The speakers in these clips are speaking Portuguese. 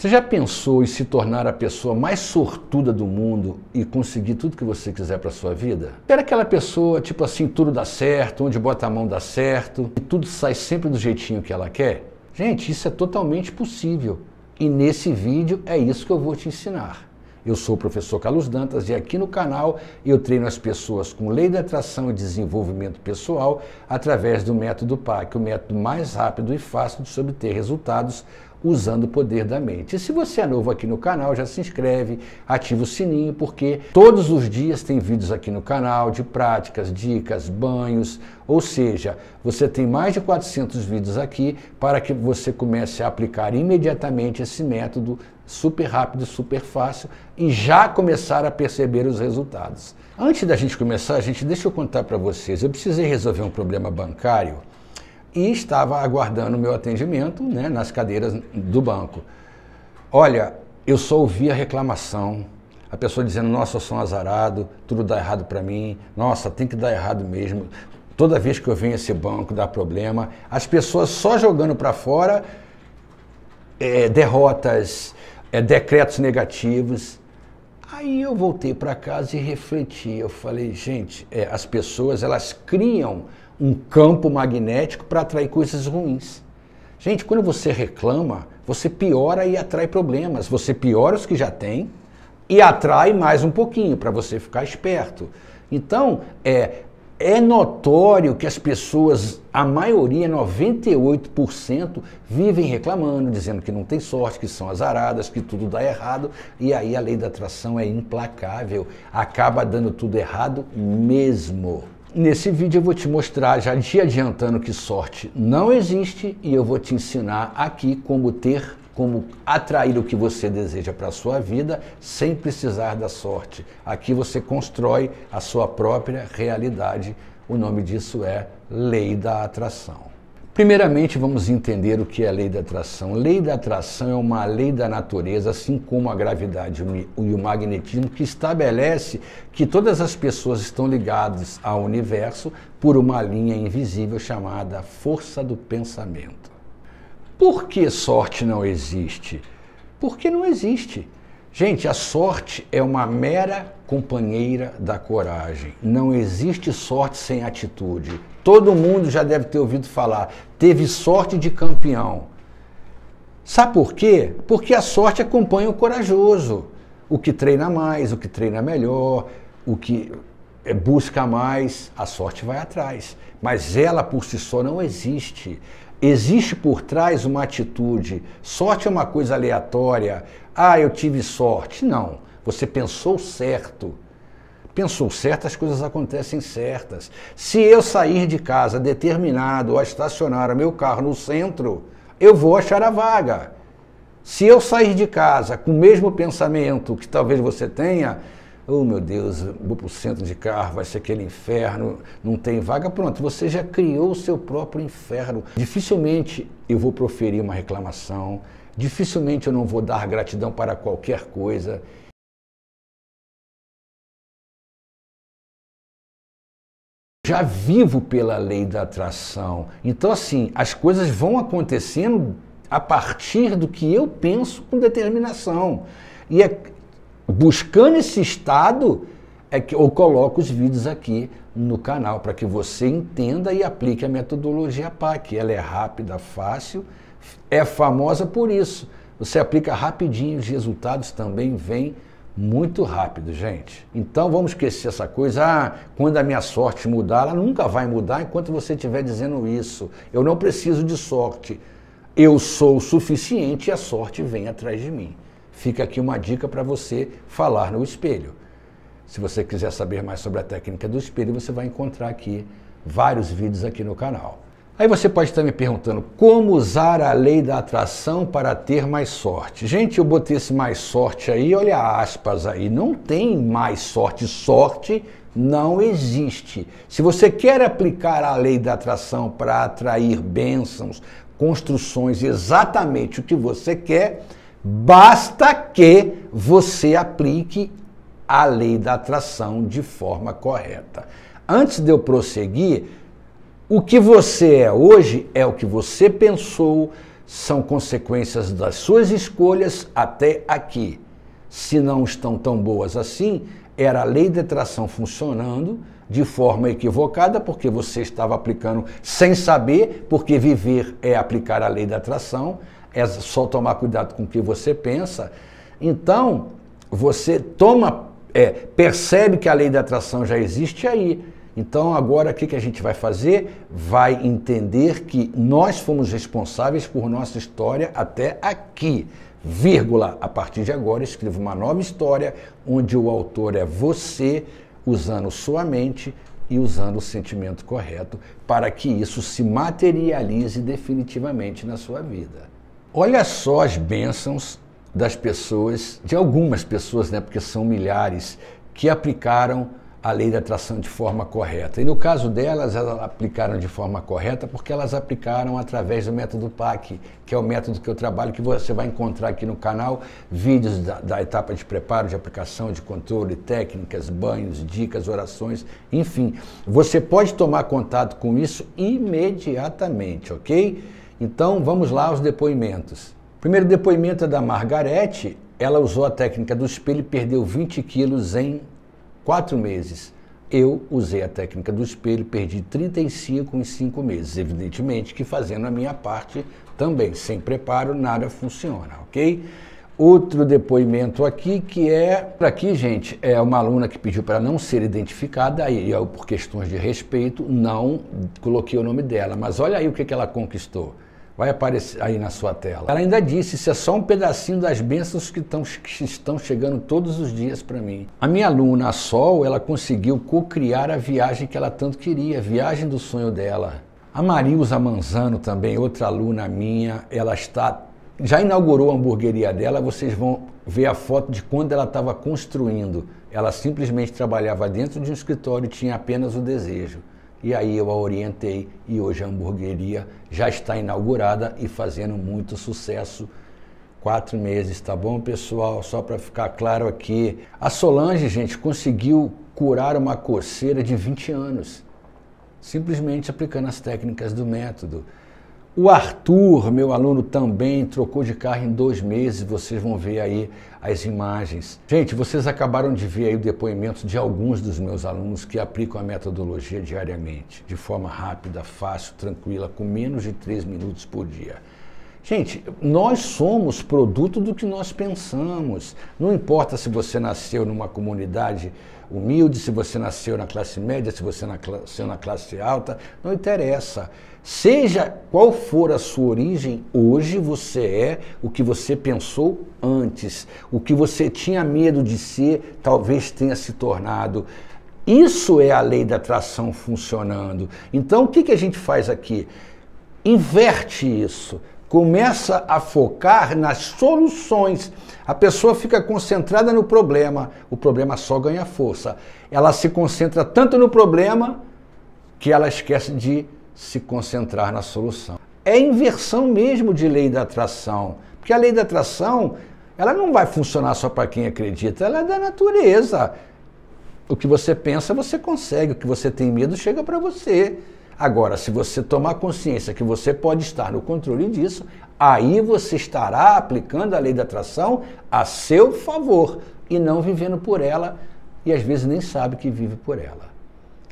Você já pensou em se tornar a pessoa mais sortuda do mundo e conseguir tudo que você quiser para sua vida? Ser aquela pessoa tipo assim, tudo dá certo, onde bota a mão dá certo e tudo sai sempre do jeitinho que ela quer? Gente, isso é totalmente possível. E nesse vídeo é isso que eu vou te ensinar. Eu sou o professor Carlos Dantas e aqui no canal eu treino as pessoas com lei da atração e desenvolvimento pessoal através do método PAC, o método mais rápido e fácil de se obter resultados usando o poder da mente. E se você é novo aqui no canal, já se inscreve, ativa o sininho, porque todos os dias tem vídeos aqui no canal de práticas, dicas, banhos, ou seja, você tem mais de 400 vídeos aqui para que você comece a aplicar imediatamente esse método super rápido, super fácil e já começar a perceber os resultados. Antes da gente começar, gente, deixa eu contar para vocês. Eu precisei resolver um problema bancário e estava aguardando o meu atendimento né, nas cadeiras do banco. Olha, eu só ouvi a reclamação, a pessoa dizendo: Nossa, eu sou um azarado, tudo dá errado para mim, nossa, tem que dar errado mesmo. Toda vez que eu venho esse banco dá problema. As pessoas só jogando para fora é, derrotas, é, decretos negativos. Aí eu voltei para casa e refleti. Eu falei, gente, é, as pessoas elas criam um campo magnético para atrair coisas ruins. Gente, quando você reclama, você piora e atrai problemas. Você piora os que já tem e atrai mais um pouquinho para você ficar esperto. Então, é, é notório que as pessoas, a maioria, 98%, vivem reclamando, dizendo que não tem sorte, que são azaradas, que tudo dá errado, e aí a lei da atração é implacável, acaba dando tudo errado mesmo. Nesse vídeo eu vou te mostrar, já te adiantando que sorte não existe e eu vou te ensinar aqui como ter, como atrair o que você deseja para a sua vida sem precisar da sorte. Aqui você constrói a sua própria realidade. O nome disso é lei da atração. Primeiramente, vamos entender o que é a lei da atração. Lei da atração é uma lei da natureza, assim como a gravidade e o magnetismo, que estabelece que todas as pessoas estão ligadas ao universo por uma linha invisível chamada força do pensamento. Por que sorte não existe? Porque não existe. Gente, a sorte é uma mera companheira da coragem. Não existe sorte sem atitude. Todo mundo já deve ter ouvido falar, teve sorte de campeão. Sabe por quê? Porque a sorte acompanha o corajoso. O que treina mais, o que treina melhor, o que eh, busca mais, a sorte vai atrás. Mas ela por si só não existe. Existe por trás uma atitude. Sorte é uma coisa aleatória. Ah, eu tive sorte. Não. Você pensou certo. Pensou certo, as coisas acontecem certas. Se eu sair de casa determinado a estacionar meu carro no centro, eu vou achar a vaga. Se eu sair de casa com o mesmo pensamento que talvez você tenha, oh meu Deus, vou para o centro de carro, vai ser aquele inferno, não tem vaga, pronto, você já criou o seu próprio inferno. Dificilmente eu vou proferir uma reclamação, dificilmente eu não vou dar gratidão para qualquer coisa. já vivo pela lei da atração. Então, assim, as coisas vão acontecendo a partir do que eu penso com determinação. E é, buscando esse estado é que eu coloco os vídeos aqui no canal para que você entenda e aplique a metodologia PAC. Ela é rápida, fácil, é famosa por isso. Você aplica rapidinho, os resultados também vêm muito rápido, gente. Então vamos esquecer essa coisa, ah, quando a minha sorte mudar, ela nunca vai mudar enquanto você estiver dizendo isso. Eu não preciso de sorte. Eu sou o suficiente e a sorte vem atrás de mim. Fica aqui uma dica para você falar no espelho. Se você quiser saber mais sobre a técnica do espelho, você vai encontrar aqui vários vídeos aqui no canal. Aí você pode estar me perguntando como usar a lei da atração para ter mais sorte. Gente, eu botei esse mais sorte aí, olha aspas aí, não tem mais sorte, sorte não existe. Se você quer aplicar a lei da atração para atrair bênçãos, construções, exatamente o que você quer, basta que você aplique a lei da atração de forma correta. Antes de eu prosseguir, o que você é hoje é o que você pensou, são consequências das suas escolhas até aqui. Se não estão tão boas assim, era a lei de atração funcionando de forma equivocada, porque você estava aplicando sem saber, porque viver é aplicar a lei da atração, é só tomar cuidado com o que você pensa. Então, você toma, é, percebe que a lei da atração já existe aí então, agora o que, que a gente vai fazer? Vai entender que nós fomos responsáveis por nossa história até aqui. Vírgula. A partir de agora, escrevo uma nova história onde o autor é você, usando sua mente e usando o sentimento correto para que isso se materialize definitivamente na sua vida. Olha só as bênçãos das pessoas, de algumas pessoas, né, porque são milhares, que aplicaram a lei da atração de forma correta. E no caso delas, elas aplicaram de forma correta porque elas aplicaram através do método PAC, que é o método que eu trabalho, que você vai encontrar aqui no canal vídeos da, da etapa de preparo, de aplicação, de controle, técnicas, banhos, dicas, orações, enfim. Você pode tomar contato com isso imediatamente, ok? Então vamos lá aos depoimentos. Primeiro depoimento é da Margarete. Ela usou a técnica do espelho e perdeu 20 quilos em quatro meses. Eu usei a técnica do espelho, perdi 35 em cinco meses. Evidentemente que fazendo a minha parte também, sem preparo, nada funciona, ok? Outro depoimento aqui que é, aqui gente, é uma aluna que pediu para não ser identificada, aí eu por questões de respeito não coloquei o nome dela, mas olha aí o que, que ela conquistou vai aparecer aí na sua tela. Ela ainda disse: Isso é só um pedacinho das bênçãos que, tão, que estão chegando todos os dias para mim. A minha aluna, a Sol, ela conseguiu co-criar a viagem que ela tanto queria, a viagem do sonho dela. A Marilza Manzano, também, outra aluna minha, ela está. Já inaugurou a hamburgueria dela, vocês vão ver a foto de quando ela estava construindo. Ela simplesmente trabalhava dentro de um escritório e tinha apenas o desejo. E aí eu a orientei e hoje a hamburgueria já está inaugurada e fazendo muito sucesso. Quatro meses, tá bom, pessoal? Só para ficar claro aqui. A Solange, gente, conseguiu curar uma coceira de 20 anos, simplesmente aplicando as técnicas do método. O Arthur, meu aluno, também trocou de carro em dois meses. Vocês vão ver aí as imagens. Gente, vocês acabaram de ver aí o depoimento de alguns dos meus alunos que aplicam a metodologia diariamente, de forma rápida, fácil, tranquila, com menos de três minutos por dia. Gente, nós somos produto do que nós pensamos. Não importa se você nasceu numa comunidade humilde, se você nasceu na classe média, se você nasceu na classe alta, não interessa. Seja qual for a sua origem, hoje você é o que você pensou antes. O que você tinha medo de ser, talvez tenha se tornado. Isso é a lei da atração funcionando. Então, o que, que a gente faz aqui? Inverte isso começa a focar nas soluções. A pessoa fica concentrada no problema, o problema só ganha força. Ela se concentra tanto no problema que ela esquece de se concentrar na solução. É inversão mesmo de lei da atração, porque a lei da atração, ela não vai funcionar só para quem acredita, ela é da natureza. O que você pensa, você consegue, o que você tem medo chega para você. Agora, se você tomar consciência que você pode estar no controle disso, aí você estará aplicando a lei da atração a seu favor e não vivendo por ela e às vezes nem sabe que vive por ela.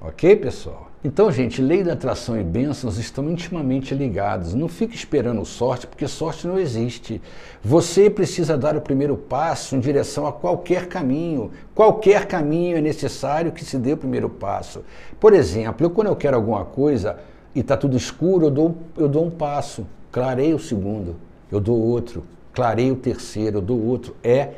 Ok, pessoal? Então, gente, lei da atração e bênçãos estão intimamente ligados. Não fique esperando sorte, porque sorte não existe. Você precisa dar o primeiro passo em direção a qualquer caminho. Qualquer caminho é necessário que se dê o primeiro passo. Por exemplo, eu, quando eu quero alguma coisa e está tudo escuro, eu dou, eu dou um passo, clarei o segundo, eu dou outro, clarei o terceiro, eu dou outro. É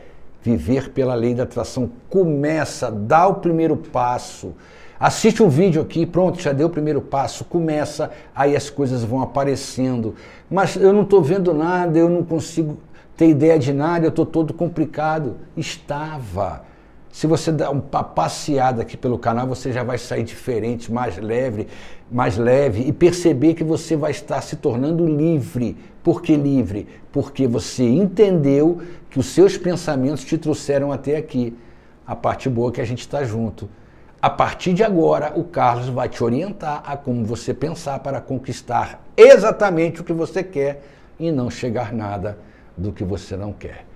viver pela lei da atração. Começa, dá o primeiro passo. Assiste um vídeo aqui, pronto, já deu o primeiro passo, começa, aí as coisas vão aparecendo. Mas eu não estou vendo nada, eu não consigo ter ideia de nada, eu estou todo complicado. Estava. Se você dá uma passeada aqui pelo canal, você já vai sair diferente, mais leve, mais leve e perceber que você vai estar se tornando livre. Por que livre? Porque você entendeu que os seus pensamentos te trouxeram até aqui. A parte boa é que a gente está junto. A partir de agora, o Carlos vai te orientar a como você pensar para conquistar exatamente o que você quer e não chegar nada do que você não quer.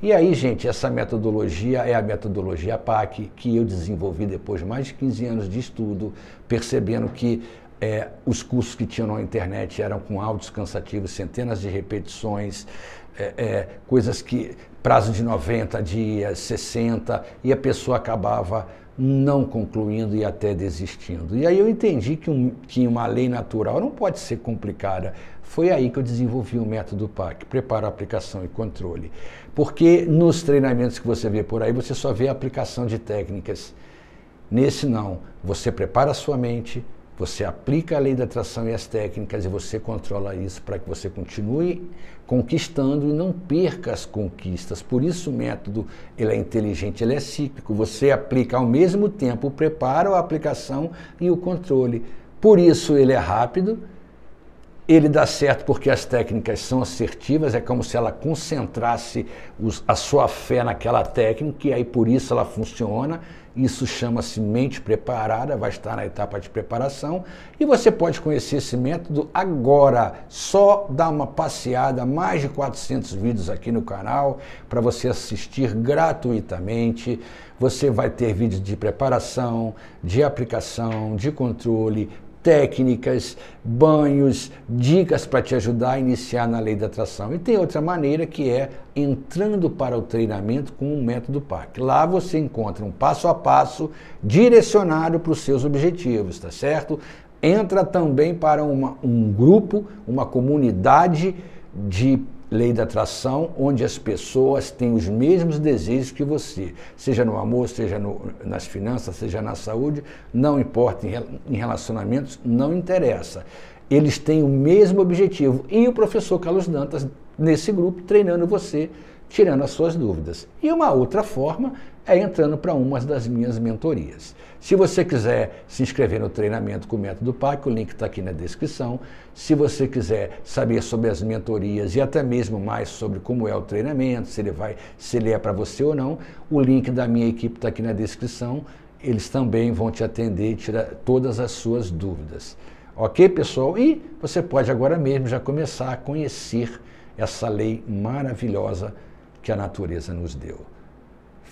E aí, gente, essa metodologia é a metodologia PAC que eu desenvolvi depois de mais de 15 anos de estudo, percebendo que é, os cursos que tinham na internet eram com áudios cansativos, centenas de repetições, é, é, coisas que prazo de 90 dias, 60, e a pessoa acabava não concluindo e até desistindo. E aí eu entendi que, um, que uma lei natural não pode ser complicada. Foi aí que eu desenvolvi o método PAC, preparo, aplicação e controle. Porque nos treinamentos que você vê por aí, você só vê a aplicação de técnicas. Nesse não, você prepara a sua mente, você aplica a lei da atração e as técnicas e você controla isso para que você continue conquistando e não perca as conquistas. Por isso o método ele é inteligente, ele é cíclico. Você aplica ao mesmo tempo o preparo, a aplicação e o controle. Por isso ele é rápido ele dá certo porque as técnicas são assertivas, é como se ela concentrasse os, a sua fé naquela técnica e aí por isso ela funciona. Isso chama-se mente preparada, vai estar na etapa de preparação. E você pode conhecer esse método agora. Só dá uma passeada, mais de 400 vídeos aqui no canal para você assistir gratuitamente. Você vai ter vídeos de preparação, de aplicação, de controle, técnicas, banhos, dicas para te ajudar a iniciar na lei da atração. E tem outra maneira que é entrando para o treinamento com o método PAC. Lá você encontra um passo a passo direcionado para os seus objetivos, tá certo? Entra também para uma, um grupo, uma comunidade de lei da atração, onde as pessoas têm os mesmos desejos que você, seja no amor, seja no, nas finanças, seja na saúde, não importa, em relacionamentos, não interessa. Eles têm o mesmo objetivo. E o professor Carlos Dantas, nesse grupo, treinando você, tirando as suas dúvidas. E uma outra forma é entrando para uma das minhas mentorias. Se você quiser se inscrever no treinamento com o Método PAC, o link está aqui na descrição. Se você quiser saber sobre as mentorias e até mesmo mais sobre como é o treinamento, se ele vai, se ele é para você ou não, o link da minha equipe está aqui na descrição. Eles também vão te atender e tirar todas as suas dúvidas. Ok, pessoal? E você pode agora mesmo já começar a conhecer essa lei maravilhosa que a natureza nos deu.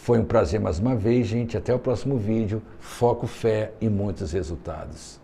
Foi um prazer mais uma vez, gente. Até o próximo vídeo. Foco, fé e muitos resultados.